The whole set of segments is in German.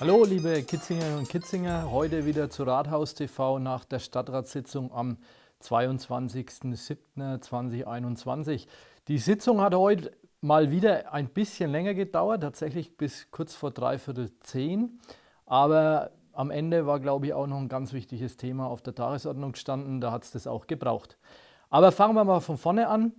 Hallo liebe Kitzingerinnen und Kitzinger, heute wieder zu Rathaus TV nach der Stadtratssitzung am 22.07.2021. Die Sitzung hat heute mal wieder ein bisschen länger gedauert, tatsächlich bis kurz vor dreiviertel zehn. Aber am Ende war, glaube ich, auch noch ein ganz wichtiges Thema auf der Tagesordnung gestanden. Da hat es das auch gebraucht. Aber fangen wir mal von vorne an.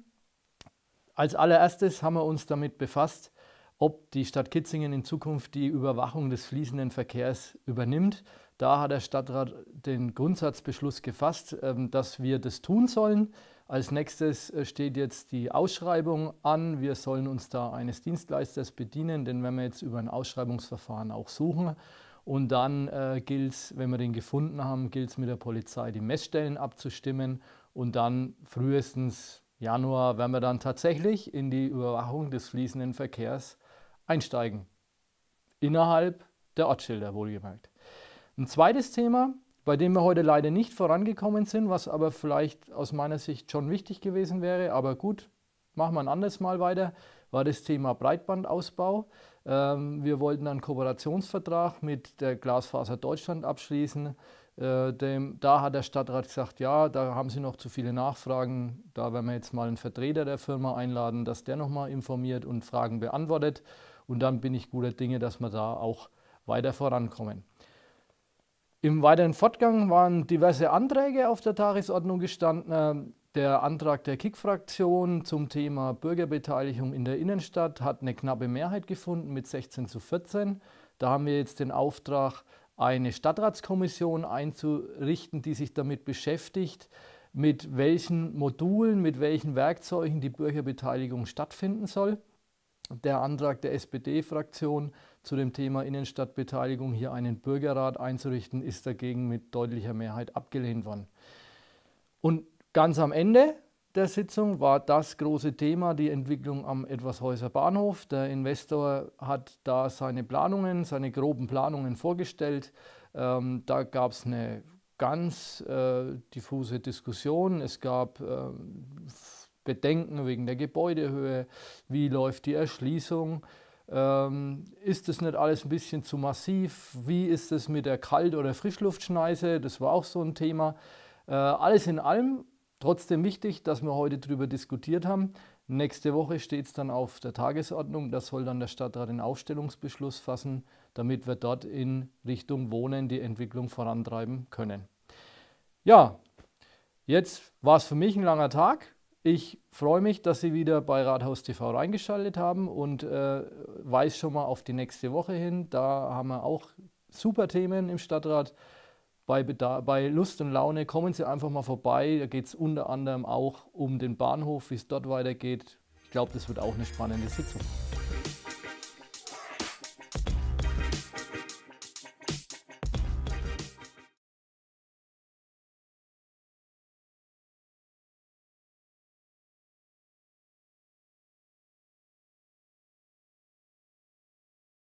Als allererstes haben wir uns damit befasst, ob die Stadt Kitzingen in Zukunft die Überwachung des fließenden Verkehrs übernimmt. Da hat der Stadtrat den Grundsatzbeschluss gefasst, ähm, dass wir das tun sollen. Als nächstes äh, steht jetzt die Ausschreibung an. Wir sollen uns da eines Dienstleisters bedienen, den werden wir jetzt über ein Ausschreibungsverfahren auch suchen. Und dann äh, gilt es, wenn wir den gefunden haben, gilt es mit der Polizei die Messstellen abzustimmen. Und dann frühestens Januar werden wir dann tatsächlich in die Überwachung des fließenden Verkehrs einsteigen. Innerhalb der Ortsschilder wohlgemerkt. Ein zweites Thema, bei dem wir heute leider nicht vorangekommen sind, was aber vielleicht aus meiner Sicht schon wichtig gewesen wäre, aber gut, machen wir ein anderes Mal weiter, war das Thema Breitbandausbau. Ähm, wir wollten einen Kooperationsvertrag mit der Glasfaser Deutschland abschließen. Äh, da hat der Stadtrat gesagt, ja, da haben sie noch zu viele Nachfragen. Da werden wir jetzt mal einen Vertreter der Firma einladen, dass der nochmal informiert und Fragen beantwortet. Und dann bin ich guter Dinge, dass wir da auch weiter vorankommen. Im weiteren Fortgang waren diverse Anträge auf der Tagesordnung gestanden. Der Antrag der KIK-Fraktion zum Thema Bürgerbeteiligung in der Innenstadt hat eine knappe Mehrheit gefunden mit 16 zu 14. Da haben wir jetzt den Auftrag, eine Stadtratskommission einzurichten, die sich damit beschäftigt, mit welchen Modulen, mit welchen Werkzeugen die Bürgerbeteiligung stattfinden soll der Antrag der SPD-Fraktion zu dem Thema Innenstadtbeteiligung hier einen Bürgerrat einzurichten, ist dagegen mit deutlicher Mehrheit abgelehnt worden. Und ganz am Ende der Sitzung war das große Thema die Entwicklung am Etwashäuser Bahnhof. Der Investor hat da seine Planungen, seine groben Planungen vorgestellt. Ähm, da gab es eine ganz äh, diffuse Diskussion. Es gab äh, Bedenken wegen der Gebäudehöhe, wie läuft die Erschließung, ähm, ist das nicht alles ein bisschen zu massiv, wie ist es mit der Kalt- oder Frischluftschneise, das war auch so ein Thema. Äh, alles in allem trotzdem wichtig, dass wir heute darüber diskutiert haben. Nächste Woche steht es dann auf der Tagesordnung, da soll dann der Stadtrat den Aufstellungsbeschluss fassen, damit wir dort in Richtung Wohnen die Entwicklung vorantreiben können. Ja, jetzt war es für mich ein langer Tag. Ich freue mich, dass Sie wieder bei Rathaus TV reingeschaltet haben und äh, weiß schon mal auf die nächste Woche hin. Da haben wir auch super Themen im Stadtrat. Bei, bei, Lust und Laune kommen Sie einfach mal vorbei. Da geht es unter anderem auch um den Bahnhof, wie es dort weitergeht. Ich glaube, das wird auch eine spannende Sitzung.